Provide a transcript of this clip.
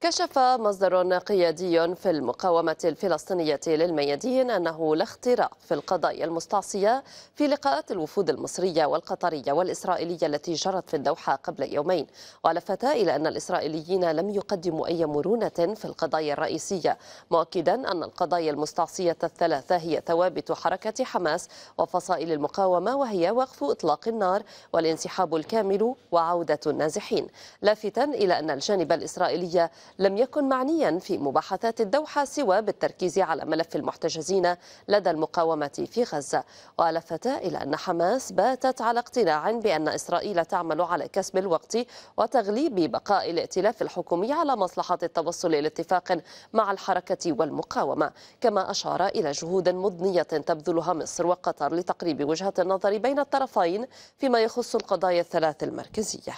كشف مصدر قيادي في المقاومة الفلسطينية للميادين أنه لا اختراق في القضايا المستعصية في لقاءات الوفود المصرية والقطرية والإسرائيلية التي جرت في الدوحة قبل يومين ولفت إلى أن الإسرائيليين لم يقدموا أي مرونة في القضايا الرئيسية مؤكدا أن القضايا المستعصية الثلاثة هي ثوابت حركة حماس وفصائل المقاومة وهي وقف إطلاق النار والانسحاب الكامل وعودة النازحين لافتا إلى أن الجانب الإسرائيلي لم يكن معنيا في مباحثات الدوحة سوى بالتركيز على ملف المحتجزين لدى المقاومة في غزة ولفت إلى أن حماس باتت على اقتناع بأن إسرائيل تعمل على كسب الوقت وتغليب بقاء الائتلاف الحكومي على مصلحة التوصل إلى اتفاق مع الحركة والمقاومة كما أشار إلى جهود مضنية تبذلها مصر وقطر لتقريب وجهة النظر بين الطرفين فيما يخص القضايا الثلاث المركزية